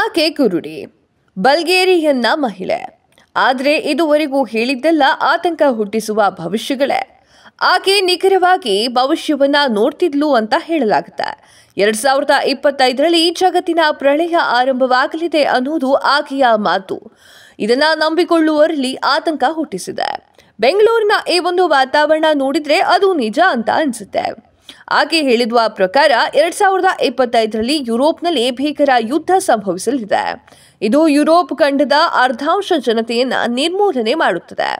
ಆಕೆ ಕುರುಡಿ ಬಲ್ಗೇರಿಯನ್ನ ಮಹಿಳೆ ಆದರೆ ಇದುವರೆಗೂ ಹೇಳಿದ್ದೆಲ್ಲ ಆತಂಕ ಹುಟ್ಟಿಸುವ ಭವಿಷ್ಯಗಳೇ ಆಕೆ ನಿಖರವಾಗಿ ಭವಿಷ್ಯವನ್ನ ನೋಡ್ತಿದ್ಲು ಅಂತ ಹೇಳಲಾಗುತ್ತೆ ಎರಡ್ ಸಾವಿರದ ಇಪ್ಪತ್ತೈದರಲ್ಲಿ ಜಗತ್ತಿನ ಪ್ರಳಯ ಆರಂಭವಾಗಲಿದೆ ಅನ್ನೋದು ಆಕೆಯ ಮಾತು ಇದನ್ನ ನಂಬಿಕೊಳ್ಳುವರಲ್ಲಿ ಆತಂಕ ಹುಟ್ಟಿಸಿದೆ ಬೆಂಗಳೂರಿನ ಈ ಒಂದು ವಾತಾವರಣ ನೋಡಿದ್ರೆ ಅದು ನಿಜ ಅಂತ ಅನಿಸುತ್ತೆ ಆಕೆ ಹೇಳಿದುವ ಪ್ರಕಾರ ಎರಡ್ ಸಾವಿರದ ಇಪ್ಪತ್ತೈದರಲ್ಲಿ ಯುರೋಪ್ನಲ್ಲಿ ಭೀಕರ ಯುದ್ಧ ಸಂಭವಿಸಲಿದೆ ಇದು ಯುರೋಪ್ ಖಂಡದ ಅರ್ಧಾಂಶ ಜನತೆಯನ್ನ ನಿರ್ಮೂಲನೆ ಮಾಡುತ್ತದೆ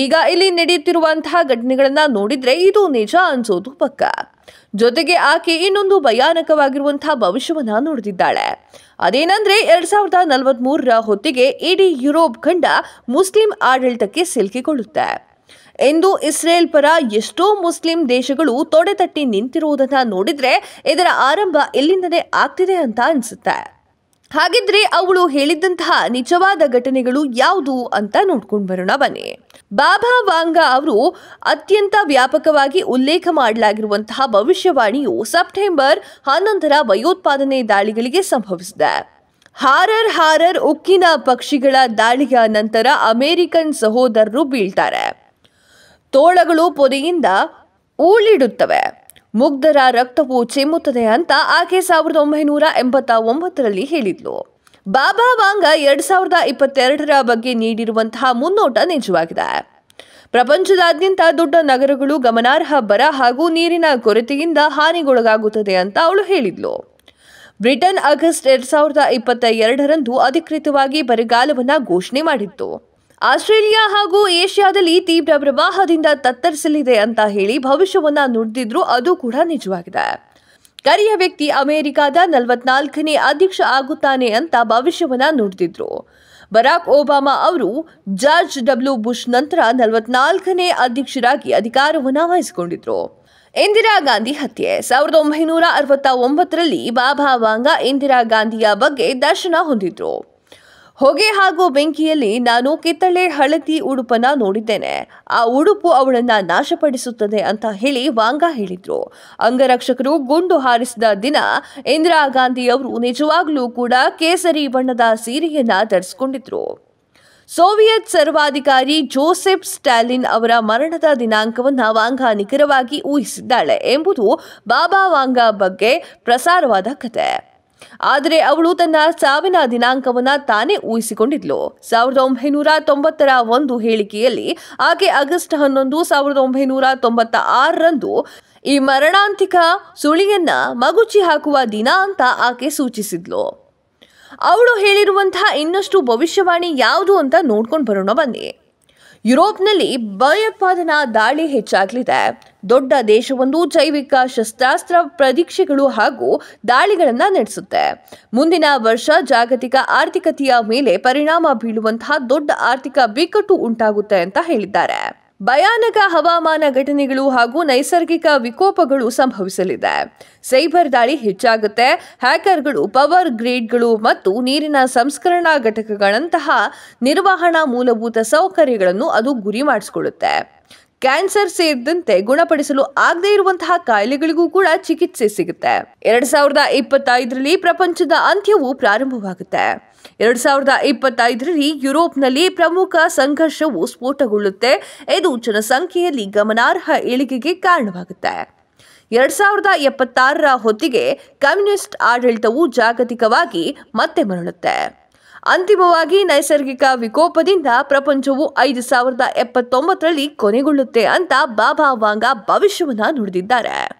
ಈಗ ಇಲ್ಲಿ ನಡೆಯುತ್ತಿರುವಂತಹ ಘಟನೆಗಳನ್ನ ನೋಡಿದ್ರೆ ಇದು ನಿಜ ಅನ್ಸೋದು ಪಕ್ಕ ಜೊತೆಗೆ ಆಕೆ ಇನ್ನೊಂದು ಭಯಾನಕವಾಗಿರುವಂತಹ ಭವಿಷ್ಯವನ್ನ ನೋಡುತ್ತಿದ್ದಾಳೆ ಅದೇನಂದ್ರೆ ಎರಡ್ ಸಾವಿರದ ನಲವತ್ಮೂರರ ಹೊತ್ತಿಗೆ ಇಡೀ ಯುರೋಪ್ ಖಂಡ ಮುಸ್ಲಿಂ ಆಡಳಿತಕ್ಕೆ ಸಿಲುಕಿಕೊಳ್ಳುತ್ತೆ ಎಂದು ಇಸ್ರೇಲ್ ಪರ ಎಷ್ಟೋ ಮುಸ್ಲಿಂ ದೇಶಗಳು ತೊಡೆತಟ್ಟಿ ನಿಂತಿರುವುದನ್ನ ನೋಡಿದ್ರೆ ಇದರ ಆರಂಭ ಎಲ್ಲಿಂದಲೇ ಆಗ್ತಿದೆ ಅಂತ ಅನಿಸುತ್ತೆ ಹಾಗಿದ್ರೆ ಅವಳು ಹೇಳಿದಂತಹ ನಿಜವಾದ ಘಟನೆಗಳು ಯಾವುದು ಅಂತ ನೋಡ್ಕೊಂಡು ಬರೋಣ ಬನ್ನಿ ಬಾಬಾ ವಾಂಗಾ ಅವರು ಅತ್ಯಂತ ವ್ಯಾಪಕವಾಗಿ ಉಲ್ಲೇಖ ಮಾಡಲಾಗಿರುವಂತಹ ಭವಿಷ್ಯವಾಣಿಯು ಸೆಪ್ಟೆಂಬರ್ ಹನ್ನೊಂದರ ಭಯೋತ್ಪಾದನೆ ದಾಳಿಗಳಿಗೆ ಸಂಭವಿಸಿದೆ ಹಾರರ್ ಹಾರರ್ ಉಕ್ಕಿನ ಪಕ್ಷಿಗಳ ದಾಳಿಯ ನಂತರ ಅಮೆರಿಕನ್ ಸಹೋದರರು ಬೀಳ್ತಾರೆ ತೋಳಗಳು ಪೊದೆಯಿಂದ ಉಳಿಡುತ್ತವೆ ಮುಗ್ಧರ ರಕ್ತವು ಚಿಮ್ಮುತ್ತದೆ ಅಂತ ಆಕೆ ಸಾವಿರದ ಒಂಬೈನೂರ ಎಂಬತ್ತ ಒಂಬತ್ತರಲ್ಲಿ ಹೇಳಿದ್ಲು ಬಾಬಾ ವಾಂಗ ಎರಡ್ ಸಾವಿರದ ಇಪ್ಪತ್ತೆರಡರ ಬಗ್ಗೆ ನೀಡಿರುವಂತಹ ಮುನ್ನೋಟ ನಿಜವಾಗಿದೆ ಪ್ರಪಂಚದಾದ್ಯಂತ ದೊಡ್ಡ ನಗರಗಳು ಗಮನಾರ್ಹ ಬರ ಹಾಗೂ ನೀರಿನ ಕೊರತೆಯಿಂದ ಹಾನಿಗೊಳಗಾಗುತ್ತದೆ ಅಂತ ಅವಳು ಹೇಳಿದ್ಲು ಬ್ರಿಟನ್ ಆಗಸ್ಟ್ ಎರಡ್ ಸಾವಿರದ ಇಪ್ಪತ್ತ ಎರಡರಂದು ಅಧಿಕೃತವಾಗಿ ಬರಗಾಲವನ್ನು ಘೋಷಣೆ ಮಾಡಿತ್ತು ಆಸ್ಟ್ರೇಲಿಯಾ ಹಾಗೂ ಏಷ್ಯಾದಲ್ಲಿ ತೀವ್ರ ಪ್ರವಾಹದಿಂದ ತತ್ತರಿಸಲಿದೆ ಅಂತ ಹೇಳಿ ಭವಿಷ್ಯವನ್ನ ನುಡಿದಿದ್ರು ಅದು ಕೂಡ ನಿಜವಾಗಿದೆ ಕರಿಯ ವ್ಯಕ್ತಿ ಅಮೆರಿಕಾದ ನಲವತ್ನಾಲ್ಕನೇ ಅಧ್ಯಕ್ಷ ಆಗುತ್ತಾನೆ ಅಂತ ಭವಿಷ್ಯವನ್ನ ನುಡಿದಿದ್ರು ಬರಾಕ್ ಒಬಾಮಾ ಅವರು ಜಾರ್ಜ್ ಡಬ್ಲ್ಯೂ ಬುಷ್ ನಂತರ ನಲವತ್ನಾಲ್ಕನೇ ಅಧ್ಯಕ್ಷರಾಗಿ ಅಧಿಕಾರವನ್ನು ವಹಿಸಿಕೊಂಡಿದ್ರು ಇಂದಿರಾ ಗಾಂಧಿ ಹತ್ಯೆ ಸಾವಿರದ ಒಂಬೈನೂರ ಅರವತ್ತ ಒಂಬತ್ತರಲ್ಲಿ ಬಾಬಾ ವಾಂಗ ಇಂದಿರಾ ಗಾಂಧಿಯ ಬಗ್ಗೆ ದರ್ಶನ ಹೊಂದಿದ್ರು ಹೊಗೆ ಹಾಗೂ ಬೆಂಕಿಯಲ್ಲಿ ನಾನು ಕಿತ್ತಳೆ ಹಳದಿ ಉಡುಪನ ನೋಡಿದ್ದೇನೆ ಆ ಉಡುಪು ಅವಳನ್ನ ನಾಶಪಡಿಸುತ್ತದೆ ಅಂತ ಹೇಳಿ ವಾಂಗ ಹೇಳಿದ್ರು ಅಂಗರಕ್ಷಕರು ಗುಂಡು ಹಾರಿಸಿದ ದಿನ ಇಂದಿರಾ ಅವರು ನಿಜವಾಗ್ಲೂ ಕೂಡ ಕೇಸರಿ ಬಣ್ಣದ ಸೀರೆಯನ್ನ ಧರಿಸಿಕೊಂಡಿದ್ರು ಸೋವಿಯತ್ ಸರ್ವಾಧಿಕಾರಿ ಜೋಸೆಫ್ ಸ್ಟಾಲಿನ್ ಅವರ ಮರಣದ ದಿನಾಂಕವನ್ನು ವಾಂಗ ನಿಖರವಾಗಿ ಊಹಿಸಿದ್ದಾಳೆ ಎಂಬುದು ಬಾಬಾ ವಾಂಗ ಬಗ್ಗೆ ಪ್ರಸಾರವಾದ ಕತೆ ಆದರೆ ಅವಳು ತನ್ನ ಸಾವಿನ ದಿನಾಂಕವನ್ನ ತಾನೇ ಊಹಿಸಿಕೊಂಡಿದ್ಲು ಸಾವಿರದ ಒಂಬೈನೂರ ತೊಂಬತ್ತರ ಒಂದು ಹೇಳಿಕೆಯಲ್ಲಿ ಆಕೆ ಆಗಸ್ಟ್ ಹನ್ನೊಂದು ಸಾವಿರದ ಒಂಬೈನೂರ ತೊಂಬತ್ತ ಆರರಂದು ಈ ಮರಣಾಂತಿಕ ಸುಳಿಯನ್ನ ಮಗುಚಿ ಹಾಕುವ ದಿನ ಅಂತ ಆಕೆ ಸೂಚಿಸಿದ್ಲು ಅವಳು ಹೇಳಿರುವಂತಹ ಇನ್ನಷ್ಟು ಭವಿಷ್ಯವಾಣಿ ಯಾವುದು ಅಂತ ನೋಡ್ಕೊಂಡು ಬರೋಣ ಬನ್ನಿ ಯುರೋಪ್ನಲ್ಲಿ ಭಯೋತ್ಪಾದನಾ ದಾಳಿ ಹೆಚ್ಚಾಗಲಿದೆ ದೊಡ್ಡ ದೇಶವೊಂದು ಜೈವಿಕ ಶಸ್ತ್ರಾಸ್ತ್ರ ಪ್ರದೀಕ್ಷೆಗಳು ಹಾಗೂ ದಾಳಿಗಳನ್ನು ನಡೆಸುತ್ತೆ ಮುಂದಿನ ವರ್ಷ ಜಾಗತಿಕ ಆರ್ಥಿಕತೆಯ ಮೇಲೆ ಪರಿಣಾಮ ಬೀಳುವಂತಹ ದೊಡ್ಡ ಆರ್ಥಿಕ ಬಿಕ್ಕಟ್ಟು ಉಂಟಾಗುತ್ತೆ ಅಂತ ಹೇಳಿದ್ದಾರೆ ಭಯಾನಕ ಹವಾಮಾನ ಘಟನೆಗಳು ಹಾಗೂ ನೈಸರ್ಗಿಕ ವಿಕೋಪಗಳು ಸಂಭವಿಸಲಿದೆ ಸೈಬರ್ ದಾಳಿ ಹೆಚ್ಚಾಗುತ್ತೆ ಹ್ಯಾಕರ್ಗಳು ಪವರ್ ಗ್ರಿಡ್ಗಳು ಮತ್ತು ನೀರಿನ ಸಂಸ್ಕರಣಾ ಘಟಕಗಳಂತಹ ನಿರ್ವಹಣಾ ಮೂಲಭೂತ ಸೌಕರ್ಯಗಳನ್ನು ಅದು ಗುರಿ ಮಾಡಿಸಿಕೊಳ್ಳುತ್ತೆ ಕ್ಯಾನ್ಸರ್ ಸೇರಿದಂತೆ ಗುಣಪಡಿಸಲು ಆಗದೇ ಇರುವಂತಹ ಕಾಯಿಲೆಗಳಿಗೂ ಕೂಡ ಚಿಕಿತ್ಸೆ ಸಿಗುತ್ತೆ ಎರಡ್ ಸಾವಿರದ ಇಪ್ಪತ್ತೈದರಲ್ಲಿ ಪ್ರಪಂಚದ ಅಂತ್ಯವು ಪ್ರಾರಂಭವಾಗುತ್ತೆ ಎರಡ್ ಸಾವಿರದ ಇಪ್ಪತ್ತೈದರಲ್ಲಿ ಯುರೋಪ್ನಲ್ಲಿ ಪ್ರಮುಖ ಸಂಘರ್ಷವು ಸ್ಫೋಟಗೊಳ್ಳುತ್ತೆ ಇದು ಜನಸಂಖ್ಯೆಯಲ್ಲಿ ಗಮನಾರ್ಹ ಇಳಿಕೆಗೆ ಕಾರಣವಾಗುತ್ತೆ ಎರಡ್ ಸಾವಿರದ ಎಪ್ಪತ್ತಾರರ ಹೊತ್ತಿಗೆ ಕಮ್ಯುನಿಸ್ಟ್ ಆಡಳಿತವು ಜಾಗತಿಕವಾಗಿ ಮತ್ತೆ ಮರಳುತ್ತೆ ಅಂತಿಮವಾಗಿ ನೈಸರ್ಗಿಕ ವಿಕೋಪದಿಂದ ಪ್ರಪಂಚವು ಐದು ಸಾವಿರದ ಎಪ್ಪತ್ತೊಂಬತ್ತರಲ್ಲಿ ಕೊನೆಗೊಳ್ಳುತ್ತೆ ಅಂತ ಬಾಬಾ ವಾಂಗ ಭವಿಷ್ಯವನ್ನ ನುಡಿದಿದ್ದಾರೆ